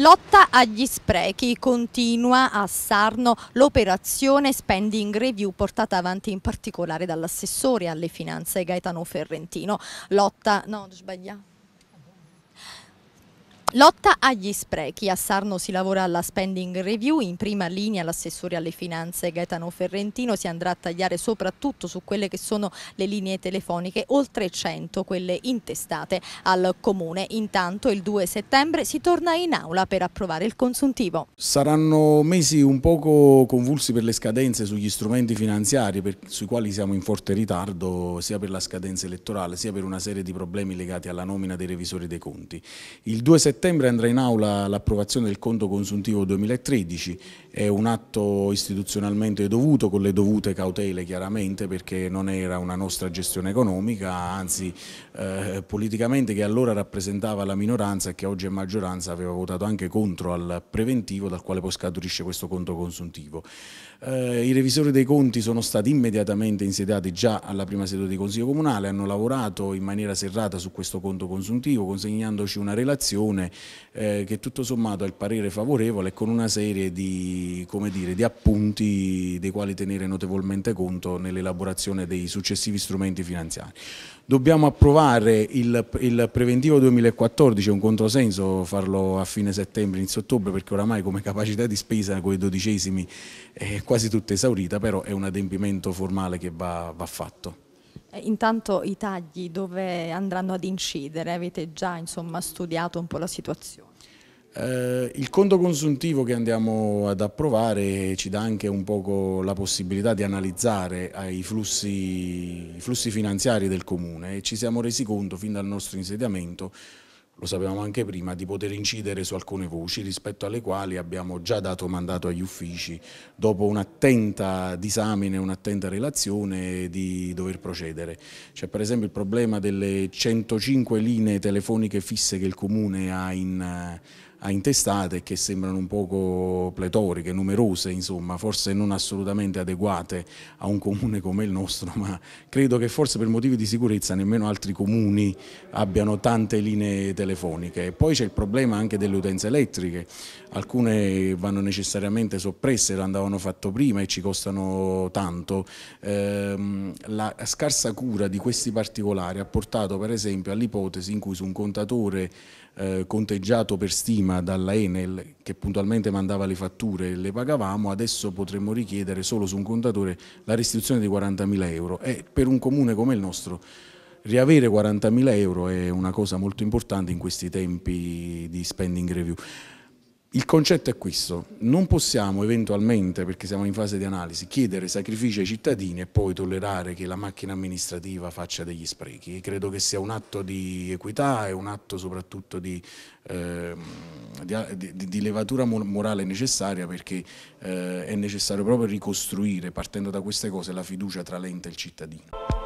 Lotta agli sprechi continua a Sarno l'operazione Spending Review portata avanti in particolare dall'assessore alle finanze Gaetano Ferrentino. Lotta, no, sbagliato. Lotta agli sprechi. A Sarno si lavora alla spending review. In prima linea l'assessore alle finanze Gaetano Ferrentino si andrà a tagliare soprattutto su quelle che sono le linee telefoniche, oltre 100 quelle intestate al comune. Intanto il 2 settembre si torna in aula per approvare il consuntivo. Saranno mesi un poco convulsi per le scadenze sugli strumenti finanziari per, sui quali siamo in forte ritardo sia per la scadenza elettorale sia per una serie di problemi legati alla nomina dei revisori dei conti. Il 2 settembre settembre andrà in aula l'approvazione del conto consuntivo 2013 è un atto istituzionalmente dovuto con le dovute cautele chiaramente perché non era una nostra gestione economica, anzi eh, politicamente che allora rappresentava la minoranza e che oggi è maggioranza aveva votato anche contro al preventivo dal quale poi scaturisce questo conto consuntivo. Eh, I revisori dei conti sono stati immediatamente insediati già alla prima seduta di Consiglio Comunale, hanno lavorato in maniera serrata su questo conto consuntivo consegnandoci una relazione eh, che tutto sommato è il parere favorevole e con una serie di come dire, di appunti dei quali tenere notevolmente conto nell'elaborazione dei successivi strumenti finanziari. Dobbiamo approvare il, il preventivo 2014, è un controsenso farlo a fine settembre, inizio ottobre, perché oramai come capacità di spesa con i dodicesimi è quasi tutta esaurita, però è un adempimento formale che va, va fatto. Eh, intanto i tagli dove andranno ad incidere? Avete già insomma, studiato un po' la situazione? Eh, il conto consuntivo che andiamo ad approvare ci dà anche un poco la possibilità di analizzare i flussi, i flussi finanziari del Comune e ci siamo resi conto fin dal nostro insediamento lo sapevamo anche prima, di poter incidere su alcune voci rispetto alle quali abbiamo già dato mandato agli uffici, dopo un'attenta disamine, un'attenta relazione, di dover procedere. C'è per esempio il problema delle 105 linee telefoniche fisse che il Comune ha in a intestate che sembrano un poco pletoriche, numerose, insomma, forse non assolutamente adeguate a un comune come il nostro, ma credo che forse per motivi di sicurezza nemmeno altri comuni abbiano tante linee telefoniche. E poi c'è il problema anche delle utenze elettriche, alcune vanno necessariamente soppresse, l'andavano fatto prima e ci costano tanto. Ehm, la scarsa cura di questi particolari ha portato per esempio all'ipotesi in cui su un contatore eh, conteggiato per stima prima dalla Enel che puntualmente mandava le fatture e le pagavamo, adesso potremmo richiedere solo su un contatore la restituzione di 40.000 euro e per un comune come il nostro riavere 40.000 euro è una cosa molto importante in questi tempi di spending review. Il concetto è questo, non possiamo eventualmente, perché siamo in fase di analisi, chiedere sacrifici ai cittadini e poi tollerare che la macchina amministrativa faccia degli sprechi. Credo che sia un atto di equità e un atto soprattutto di, eh, di, di, di levatura morale necessaria perché eh, è necessario proprio ricostruire, partendo da queste cose, la fiducia tra l'ente e il cittadino.